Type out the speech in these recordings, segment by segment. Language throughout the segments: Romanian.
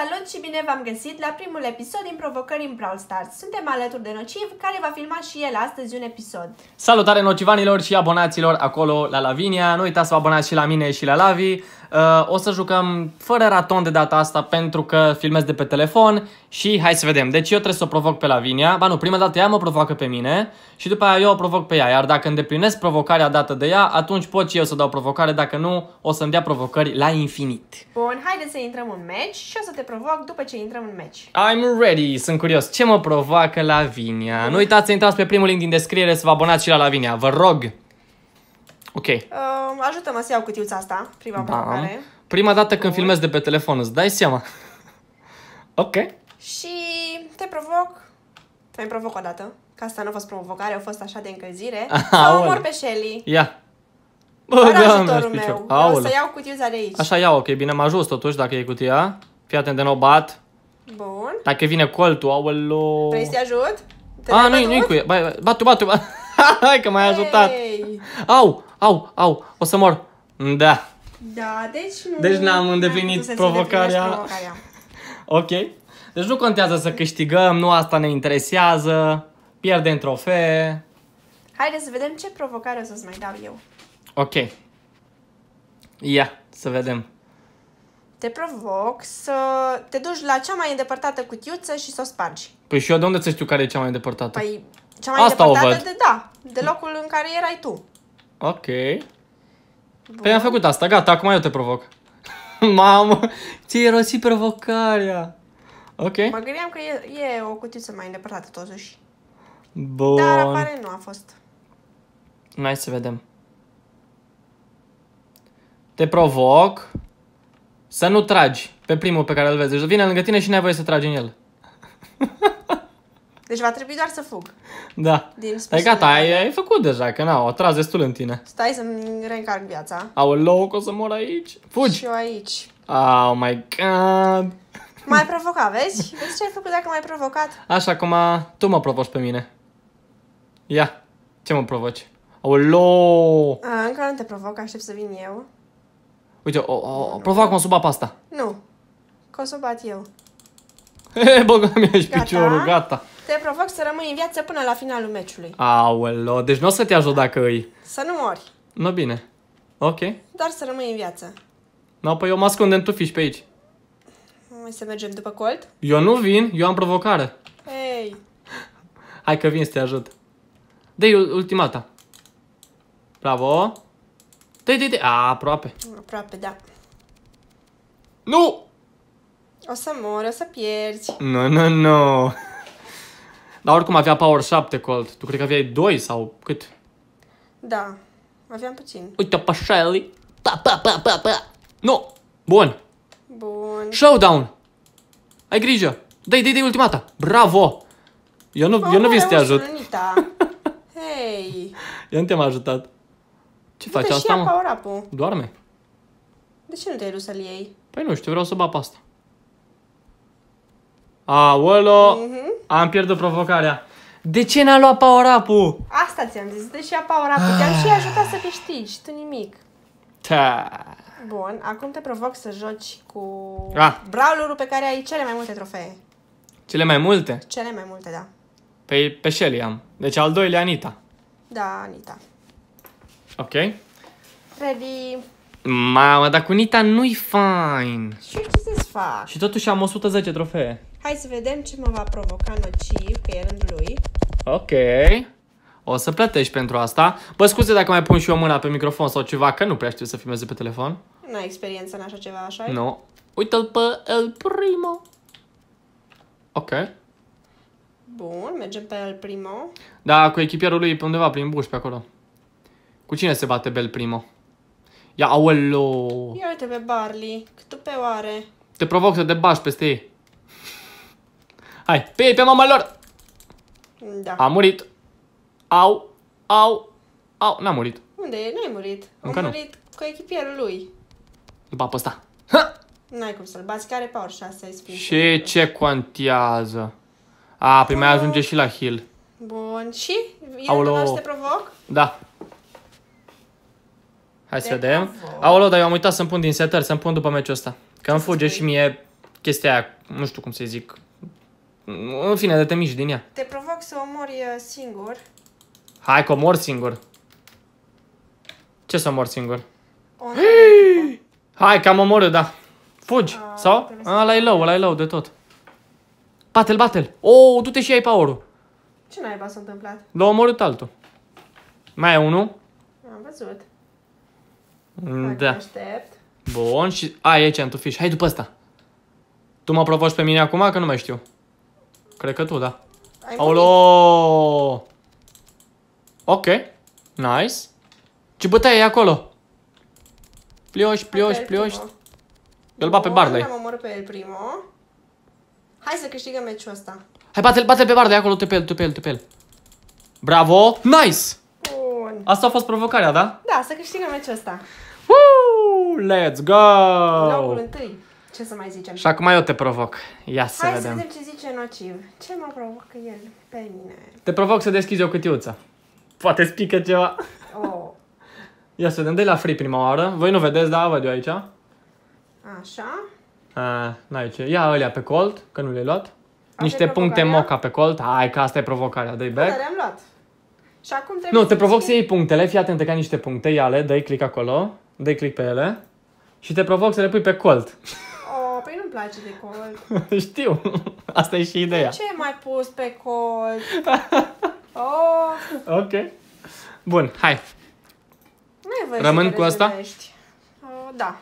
Salut și bine v-am găsit la primul episod din Provocări în Brawl Stars. Suntem alături de Nociv, care va filma și el astăzi un episod. Salutare nocivanilor și abonaților acolo la Lavinia. Nu uitați să vă abonați și la mine și la Lavi. Uh, o să jucăm fără raton de data asta pentru că filmez de pe telefon și hai să vedem. Deci eu trebuie să o provoc pe Lavinia. Ba nu, prima dată ea mă provoacă pe mine și după aia eu o provoc pe ea. Iar dacă îndeplinesc provocarea dată de ea, atunci pot și eu să dau provocare. Dacă nu, o să-mi dea provocări la infinit. Bun, haideți să intrăm în match și o să te provoc după ce intrăm în match. I'm ready, sunt curios. Ce mă provoacă Lavinia? Nu uitați să intrați pe primul link din descriere să vă abonați și la Lavinia. Vă rog! Ok. Uh, ajută-mă să iau cutiuța asta, prima da. provocare. Prima dată când Bun. filmez de pe telefon, îți dai seama. ok. Și te provoc, te mai provoc o dată, că asta nu a fost provocare, a fost așa de încălzire, să omor pe Shelly. Ia. Yeah. Bă, Fără da, ajutorul meu. Aole. să iau cutiuța de aici. Așa iau, ok, bine, m-a ajuns totuși dacă e cutia. Fii atent de nou bat. Bun. Dacă vine coltul, aoleu. Vrei să te ajut? Te A, nu-i, nu-i cu ea. Batu, batu, batu. Hai că m-ai ajutat. Au, au, au, o să mor. Da. Da, deci nu... Deci n-am îndeplinit provocarea. provocarea. ok. Deci nu contează să câștigăm, nu asta ne interesează. Pierdem trofee. Haideți să vedem ce provocare o să-ți mai dau eu. Ok. Ia, să vedem. Te provoc să te duci la cea mai îndepărtată cutiuță și să o spargi. Păi și eu de unde să știu care e cea mai îndepărtată? Păi cea mai Asta o văd. de da, de locul în care erai tu. Ok. Păi Bun. Păi am făcut asta, gata, acum eu te provoc. Mamă, ți-ai rosit provocarea. Ok. Mă gândeam că e, e o cutiță mai îndepărtată totuși. Bun. Dar apare nu a fost. Hai să vedem. Te provoc să nu tragi pe primul pe care îl vezi. Deci vine lângă tine și nu ai voie să tragi în el. Deci va trebui doar să fug. Da. Din Stai păi gata, ai, ai făcut deja, că n-au atras destul în tine. Stai să-mi reîncarc viața. au loc o să mor aici. Fugi! Și eu aici. Oh my god! M-ai provocat, vezi? Vezi ce ai făcut dacă m-ai provocat? Așa, acum tu mă provoci pe mine. Ia, ce mă provoci? au încă nu te provoc, aștept să vin eu. Uite, o, o, o provoc cu sub apa Nu, că o să bat eu. Hei, mi-aici piciorul, gata te provoc să rămâi în viață până la finalul meciului. Aolo, deci nu o să te ajut dacă îi... Să nu mori. No, bine. Ok. Doar să rămâi în viață. No, păi eu mă ascund în tufiș pe aici. Mai să mergem după colt? Eu nu vin, eu am provocare. Ei. Hai că vin să te ajut. dă ultimata. Bravo. Dă-i, dă-i, dă A, aproape. Aproape, da. Nu! O să mor, o să pierzi. Nu, no, nu, no, nu. No. Dar oricum avea Power 7 Colt. Tu cred că aveai 2 sau cât? Da, aveam puțin. Uite pe Shelly. Pa, pa, pa, pa, pa. Nu! Bun. Bun. Showdown! Ai grijă! Dai, dai, dai ultimata! Bravo! Eu nu, Mama, eu nu vin să te ajut. Hei! Eu nu te-am ajutat. Ce faci asta, mă? Doarme. De ce nu te-ai dus să-l iei? Păi nu știu, vreau să bap asta. Aolo! Mm-hmm. Am pierdut provocarea. De ce n-a luat power up-ul? Asta ți-am zis, deși a power up Te-am și ajutat să câștigi, tu nimic. Ta. Bun, acum te provoc să joci cu ah. brawler pe care ai cele mai multe trofee. Cele mai multe? Cele mai multe, da. Păi pe Shelly am. Deci al doilea Anita. Da, Anita. Ok. Ready? Mamă, dar cu Anita nu-i fain. Și ce să-ți fac? Și totuși am 110 trofee. Hai să vedem ce mă va provoca nociv, că e rândul lui. Ok. O să plătești pentru asta. Bă, scuze dacă mai pun și eu mâna pe microfon sau ceva, că nu prea știu să filmeze pe telefon. Nu ai experiență în așa ceva, așa Nu. No. uită l pe El Primo. Ok. Bun, mergem pe El Primo. Da, cu echipierul lui pe undeva prin buș, pe acolo. Cu cine se bate Bel Primo? Ia, auelo! Ia uite pe Barley, cât pe oare. Te provoc să te bași peste ei. Hai, pe ei, pe mama lor! Da. A murit. Au, au, au. N-a murit. Unde e? N-ai murit. Încă a murit nu. cu echipierul lui. Ba, pe ăsta. N-ai cum să-l bați, care power 6 ai spus. Și ce contează? A, păi mai ajunge și la heal. Bun, și? Aolo. să te provoc? Da. Hai să vedem. Aolo, dar eu am uitat să-mi pun din setări, să-mi pun după meciul ăsta. Că îmi fuge și mie chestia aia, nu știu cum să zic, în fine, de te mici din ea. Te provoc să omori uh, singur. Hai că mor singur. Ce să mor singur? Hai că am omorât, da. Fugi, A, ah, sau? A, la low, la e low de tot. Battle, battle. Oh, du-te și ai power-ul. Ce naiba s-a întâmplat? L-a omorât altul. Mai e unul? Am văzut. Mm, da. Bun, și... A, e ce, tu fiș. Hai după asta. Tu mă provoci pe mine acum, că nu mai știu. Cred că tu, da. Aolo! Ok. Nice. Ce bătaie e acolo? Plioși, plioși, plioși. Îl bat pe Barley. am omorât pe el primo. Hai să câștigăm meciul ăsta. Hai, bate-l, bate-l pe Barley acolo, tu pe el, Bravo! Nice! Bun. Asta a fost provocarea, da? Da, să câștigăm meciul ăsta. Woo! Let's go! Locul întâi. Ce să mai zicem? Și acum eu te provoc. Ia să Hai vedem. să vedem ce zice nociv. Ce mă provocă el pe mine? Te provoc să deschizi o cutiuță. Poate spică ceva. Oh. Ia să vedem, de la free prima oară. Voi nu vedeți, da, văd eu aici. Așa. A, n-ai ce. Ia alea pe colt, că nu le-ai luat. Asta Niște puncte moca pe colt. Hai că asta e provocarea, dă-i back. Da, luat. Și acum trebuie Nu, te provoc să iei punctele, fii că ai niște puncte, ia le, dă-i click acolo, Dă-i click pe ele și te provoc să le pui pe colt place de cold. Știu. Asta e și ideea. De ce mai pus pe cold? oh. Ok. Bun, hai. Rămân cu asta? Uh, da.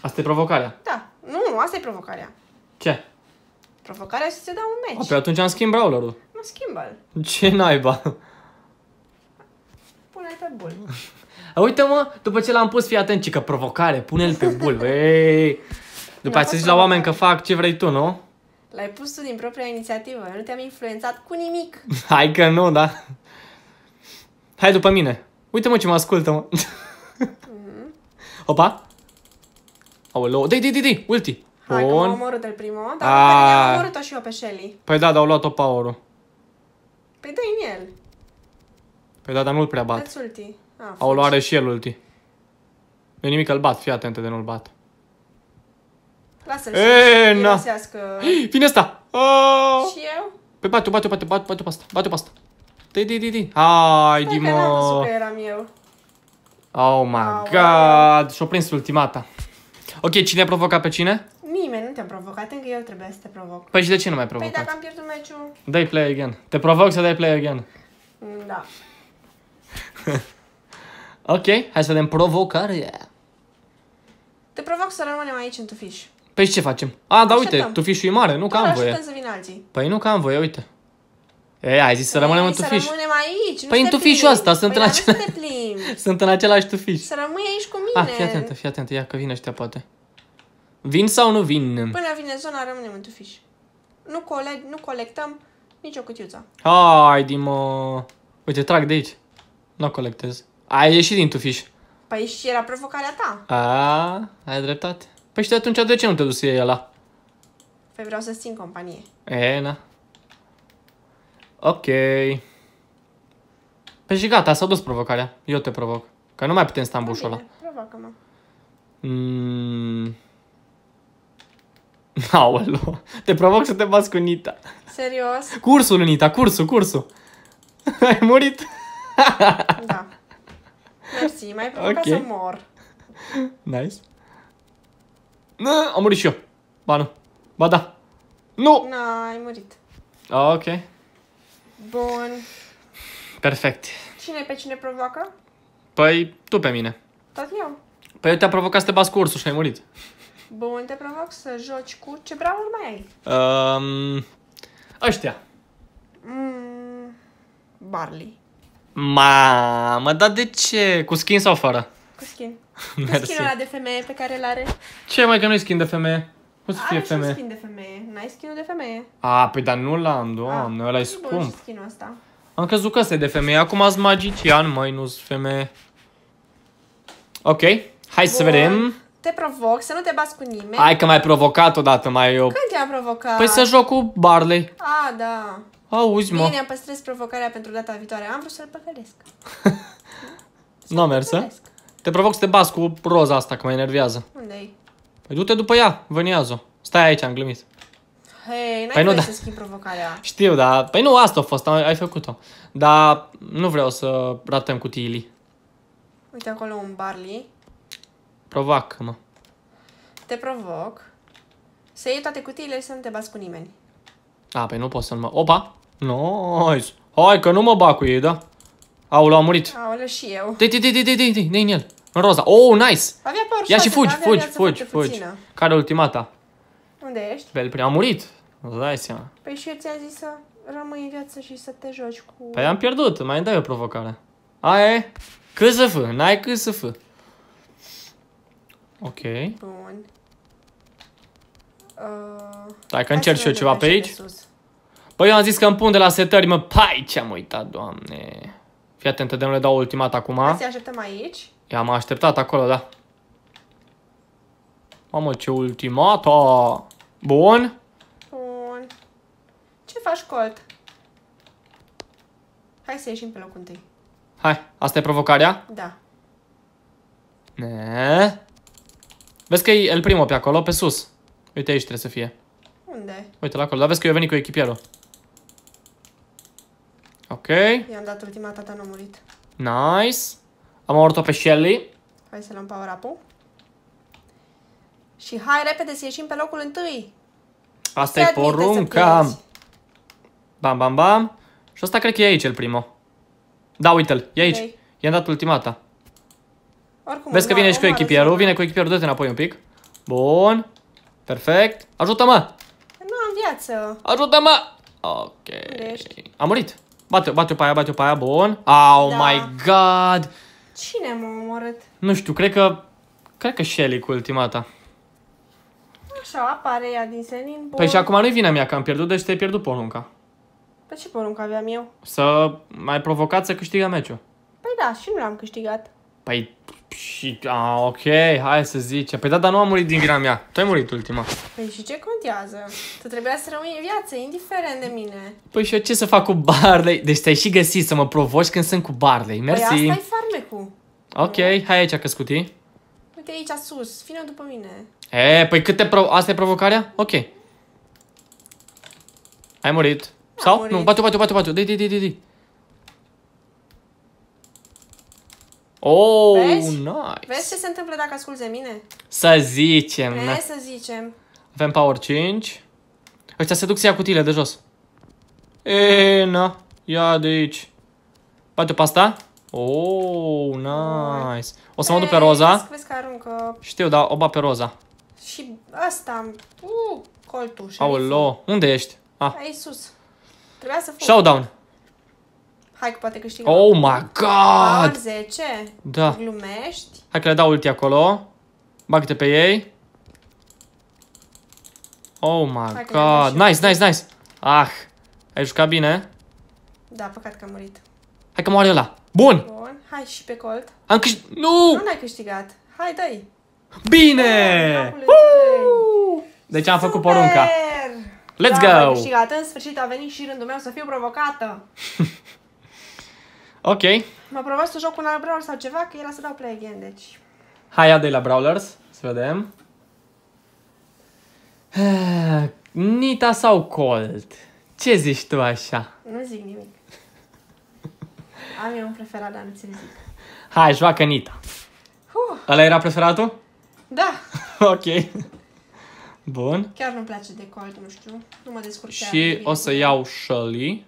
Asta e provocarea? Da. Nu, nu, asta e provocarea. Ce? Provocarea să se dau un meci. Pe atunci am schimbat brawlerul. Nu schimbă -l. Ce naiba? Pune-l pe bul. Uite mă, după ce l-am pus, fii atent, că provocare, pune-l pe bul. Ei! După aceea zici la oameni că fac ce vrei tu, nu? L-ai pus tu din propria inițiativă, nu te-am influențat cu nimic. Hai că nu, da. Hai după mine. Uite-mă ce mă ascultă, mă. Mhm. Opa. Aoleu, dai, dai, dai, dai, ulti. Hai că m-am omorât de primul, dar am ah. omorât-o și eu pe Shelly. Păi da, dar au luat-o power-ul. Păi dă în el. Păi da, dar nu-l prea bat. Dă-ți ulti. Ah, Aoleu, are și el ulti. Nu nimic, că-l bat, fii atentă de nu-l bat. Lasă-l să Vine asta! Și eu? Păi bate-o, bate-o, bate-o, bate-o pe asta, bate-o pe asta. Dă-i, dă-i, dă-i, dă-i. Hai, Dimo! Stai că n-am văzut că eram eu. Oh my god! Și-o prins ultimata. Ok, cine a provocat pe cine? Nimeni nu te am provocat, încă eu trebuia să te provoc. Păi și de ce nu mai ai păi provocat? Păi dacă am pierdut meciul... Dai play again. Te provoc să dai play again. Mm, da. ok, hai să vedem provocarea. Te provoc să rămânem aici în tufiș. Păi ce facem? A, da, Așteptăm. uite, tu fișul e mare, nu că am voie. să vină alții. Păi nu că am voie, uite. E, ai zis să păi rămânem în tufiș. Să rămânem aici. Păi în tufișul ăsta, sunt păi în același... sunt în același tufiș. Să rămâi aici cu ah, mine. Ah, fii atentă, fii atentă, ia că vin ăștia poate. Vin sau nu vin? Până vine zona, rămânem în tufiș. Nu, cole nu colectăm nicio cutiuță. Hai, Dimo. Uite, trag de aici. Nu colectez. Ai ieșit din tufiș. Păi și era provocarea ta. A, ai dreptate. Păi și de atunci de ce nu te duci la. iei ăla? Păi vreau să țin companie. E, na. Ok. Păi și gata, s-a dus provocarea. Eu te provoc. Că nu mai putem sta în bușul ăla. Provoacă-mă. Mm. Aolo. te provoc să te bați cu Nita. Serios? Cursul, Nita, cursul, cursul. Ai murit? da. Mersi, mai provocat okay. să mor. Nice. Nu, am murit și eu. Ba nu. Ba da. Nu! Nu, no, ai murit. ok. Bun. Perfect. Cine pe cine provoacă? Păi, tu pe mine. Tot eu. Păi eu te-am provocat să te bați cu ursul și ai murit. Bun, te provoc să joci cu... Ce brauri mai ai? Um, ăștia. Mm, barley. Mamă, dar de ce? Cu skin sau fără? Cu skin. Cu skinul ăla de femeie pe care îl are. Ce mai că nu-i skin de femeie? Cum să fie femeie? Are skin de femeie. N-ai skinul de femeie. A, pe păi, dar nu-l am, doamne, ah, ăla i scump. skinul ăsta. Am crezut că ăsta de femeie. Acum azi magician, mai nu-s femeie. Ok, hai Bun. să vedem. Te provoc să nu te bați cu nimeni. Hai că m-ai provocat odată, mai eu. Când te-am provocat? Păi să joc cu Barley. A, da. Auzi, mă. Bine, am păstrez provocarea pentru data viitoare. Am vrut să-l păcălesc. Nu a mers, te provoc să te bați cu roza asta, că mă enervează. unde i Păi du-te după ea, vânează Stai aici, am glumit. Hei, n-ai Păi nu, da. să schimbi provocarea. Știu, dar... Păi nu, asta a fost, ai făcut-o. Dar nu vreau să ratăm cutiile. Uite acolo un barley. Provoc mă Te provoc să iei toate cutiile și să nu te bați cu nimeni. A, păi nu pot să mă... Opa! Nice! Hai că nu mă bag cu ei, da? l-au murit. Au și eu. Te, te, te, te, te, te, dei, dei în el. În roza. Oh, nice! Avea pe Ia și fugi, fugi, fugi, fugi. Care ultimata? Unde ești? Pe prea a murit. Îți dai seama. Păi și eu ți-am zis să rămâi în viață și să te joci cu... Păi am pierdut, mai îmi dai o provocare. Aia e. Cât să fă, n-ai cât să fă. Ok. Bun. Uh, Hai că încerc și eu ceva pe aici. Păi eu am zis că îmi pun de la setări, mă, pai, ce-am uitat, doamne. Fii atentă, de dăm le dau ultimat acum. Hai să așteptăm aici. I-am așteptat acolo, da. Mamă, ce ultimata! Bun? Bun. Ce faci, Colt? Hai să ieșim pe locul întâi. Hai, asta e provocarea? Da. Ne. Vezi că e el primul pe acolo, pe sus. Uite aici trebuie să fie. Unde? Uite la acolo, dar vezi că eu venit cu echipierul. Ok. I-am dat ultima, tata n-a murit. Nice. Am omorât-o pe Shelly. Hai să luăm power up-ul. Și hai repede să ieșim pe locul întâi. Asta e porunca. Bam, bam, bam. Și asta cred că e aici el primul. Da, uite-l, e aici. Okay. I-am dat ultimata. Oricum, Vezi că vine și cu echipierul, vine cu echipierul, dă-te înapoi un pic. Bun. Perfect. Ajută-mă! Nu am viață. Ajută-mă! Ok. Am murit. Bate-o, bate-o pe aia, bate-o pe aia, bun. Oh da. my god! Cine m-a omorât? Nu știu, cred că... Cred că Shelly cu ultimata. Așa, apare ea din senin. Bun. Păi și acum nu-i vina mea că am pierdut, deci te-ai pierdut porunca. Pe păi ce porunca aveam eu? Să mai provocat să câștigă meciul. Păi da, și nu l-am câștigat. Păi, și, a, ok, hai să zice. Păi da, dar nu am murit din vina mea. Tu ai murit ultima. Păi și ce contează? Tu trebuia să rămâi în viață, indiferent de mine. Păi și eu ce să fac cu Barley? Deci te-ai și găsit să mă provoci când sunt cu Barley. Păi Mersi. Păi asta e Ok, hai aici că scutii. Uite aici sus, vină după mine. E, păi câte pro... Asta e provocarea? Ok. Ai murit. am Sau? Murit. Nu, bate batu, bate batu. Dei, dei, dei, dei. Oh, Vezi? nice. Vezi ce se întâmplă dacă asculți de mine? Să zicem. Vezi, să zicem. Avem power 5. Ăștia se duc să ia cutiile de jos. E, na. Ia de aici. Bate pe asta. Oh, nice. O să mă duc pe eh, roza. Vezi că aruncă... Știu, dar o ba pe roza. Și asta uuu, Uh, coltuș. Aolo, unde ești? Ah. Ai sus. Trebuia să fug. Showdown. Hai că poate câștigă. Oh my god! 10? Da. Glumești? Hai că le dau ulti acolo. Bagă-te pe ei. Oh my god. Nice, nice, nice. Ah, ai jucat bine? Da, păcat că am murit. Hai că moare ăla. Bun. Bun. Hai și pe colt. Am câștigat. Nu! Nu n-ai câștigat. Hai, dai. Bine! Oh, deci am făcut porunca. Let's go! Am câștigat. În sfârșit a venit și rândul meu să fiu provocată. ok. M-a provat să joc un alt brawler sau ceva, că era să dau play again, deci... Hai, de la Brawlers. Să vedem. Nita sau Colt? Ce zici tu așa? Nu zic nimic. Am eu un preferat, dar nu ți zic. Hai, joacă Nita. Uh. Ăla era preferatul? Da. ok. Bun. Chiar nu-mi place cold, nu știu. Nu mă descurc. Și o să iau Shelly.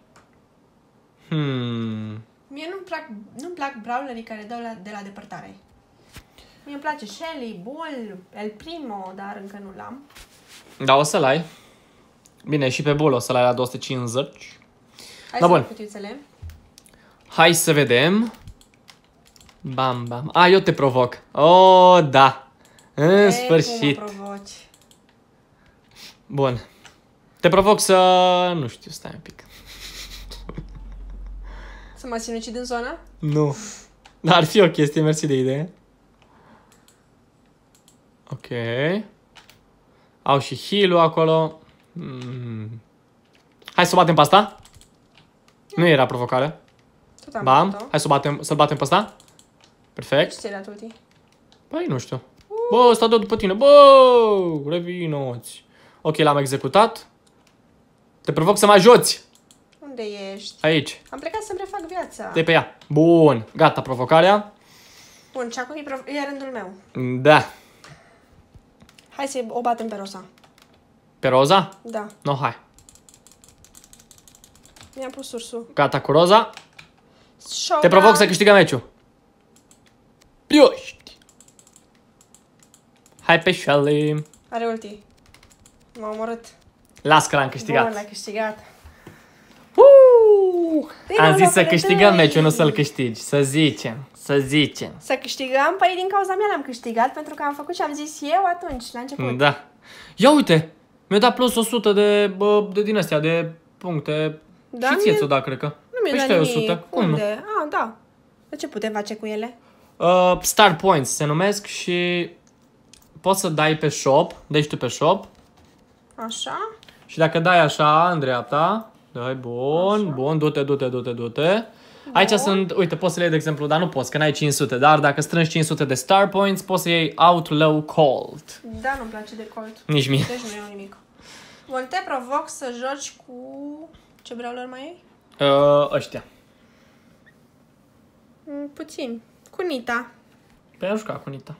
Hmm. Mie nu-mi plac, nu plac brawlerii care dau la, de la depărtare. Mie îmi place Shelly, Bull, El Primo, dar încă nu l-am. Da, o să-l ai. Bine, și pe Bull o să-l ai la 250. Hai da, să bun. cutiuțele. Hai să vedem. Bam, bam. A, eu te provoc. Oh, da. În Ei, sfârșit. Cum provoci? Bun. Te provoc să... Nu știu, stai un pic. Să mă sinucid în zona? Nu. Dar ar fi o chestie, mersi de idee. Ok. Au și heal acolo. Mm. Hai să o batem pe asta. Nu era provocare. Tot am Bam. Hai să batem, să-l batem pe ăsta. Perfect. Ce la tuti? Păi, nu știu. Uh. Bă, ăsta tot după tine. Bă, revinoți. Ok, l-am executat. Te provoc să mă ajuți. Unde ești? Aici. Am plecat să-mi refac viața. De pe ea. Bun. Gata, provocarea. Bun, și acum e, prov e rândul meu. Da. Hai să o batem pe Rosa. Pe Roza? Da. No, hai. Mi-am pus ursul. Gata cu Roza. Te provoc să câștigă meciul. Prioști! Hai pe Shelly. Are ulti. M-a omorât. Las că l-am câștigat. Bun, l-a câștigat. Uh! Am zis să câștigăm meciul, nu să-l câștigi. Să zicem, să zicem. Să câștigăm? Păi din cauza mea l-am câștigat, pentru că am făcut ce am zis eu atunci, la început. Da. Ia uite, mi-a dat plus 100 de, de din astea, de puncte. Da, și ție ți-o da, cred că păi da nimic. 100. Unde? Ah, da. De ce putem face cu ele? Uh, star Points se numesc și poți să dai pe shop, deci tu pe shop. Așa. Și dacă dai așa, în dreapta, dai bun, așa. bun, du-te, du-te, du-te, du-te. Aici sunt, uite, poți să le iei de exemplu, dar nu poți, că n-ai 500, dar dacă strângi 500 de star points, poți să iei out low cold. Da, nu-mi place de cold. Nici mie. Deci nu iau nimic. Bun, te provoc să joci cu... Ce vreau lor mai Uh, ăștia. Mm, puțin. Cu Nita. Păi am jucat cu Nita.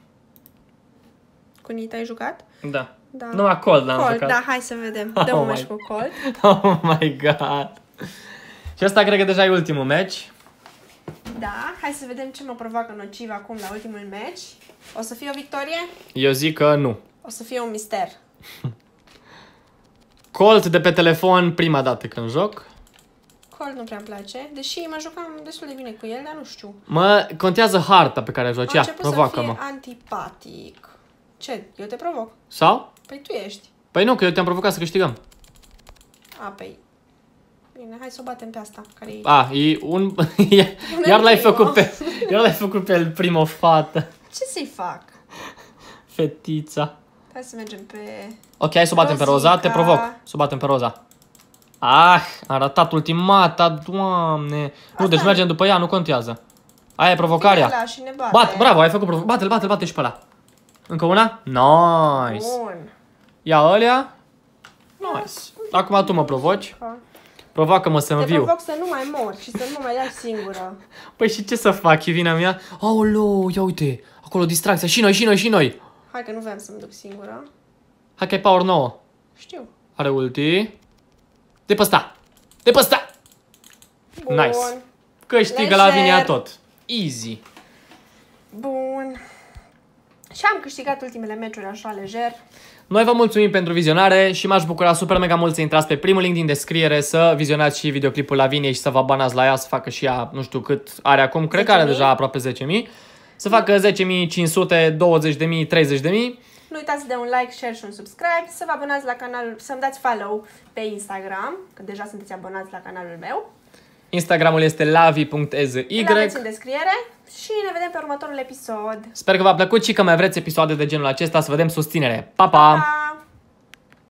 Cu Nita ai jucat? Da. da. Numai l am jucat. da, hai să vedem. Oh Dă un meci cu Cold. Oh my god. Și asta cred că deja e ultimul meci. Da, hai să vedem ce mă provoacă nociv acum la ultimul meci. O să fie o victorie? Eu zic că nu. O să fie un mister. Colt de pe telefon prima dată când joc. Call nu prea-mi place, deși mă jucam destul de bine cu el, dar nu știu. Mă, contează harta pe care o joci. Ia, provoacă mă. antipatic. Ce? Eu te provoc. Sau? Păi tu ești. Păi nu, că eu te-am provocat să câștigăm. A, păi... Bine, hai să o batem pe asta. Care A, e un... iar l-ai făcut pe... Iar l-ai făcut pe el prima fată. Ce să-i fac? Fetița. Hai să mergem pe... Ok, hai să o batem pe Roza, te provoc. Să o batem pe Roza. Ah, a ratat ultimata, doamne. Asta nu, deci mergem după ea, nu contează. Aia e provocarea. și ne bate. Bat, bravo, ai făcut provocarea. Bate-l, bate-l, bate și pe ăla. Încă una? Nice. Bun. Ia ălea. Nice. Acum tu mă provoci. Provoacă-mă să viu. Te provoc să nu mai mor și să nu mai dai singură. Păi și ce să fac, e vina mea? Aolo, ia uite, acolo distracția. Și noi, și noi, și noi. Hai că nu vreau să mă duc singură. Hai că e power 9. Știu. Are ulti. De pe ăsta! De pe ăsta! Bun. Nice. Câștigă la vinea tot. Easy. Bun. Și am câștigat ultimele meciuri așa lejer. Noi vă mulțumim pentru vizionare și m-aș bucura super mega mult să intrați pe primul link din descriere, să vizionați și videoclipul vine și să vă abonați la ea, să facă și ea, nu știu cât are acum, cred că are deja aproape 10.000, să facă 10.500, 20.000, 30.000 nu uitați de un like, share și un subscribe, să vă abonați la canalul, să-mi dați follow pe Instagram, că deja sunteți abonați la canalul meu. Instagramul este lavi.ezy. aveți în descriere și ne vedem pe următorul episod. Sper că v-a plăcut și că mai vreți episoade de genul acesta să vedem susținere. Pa, pa! pa, pa!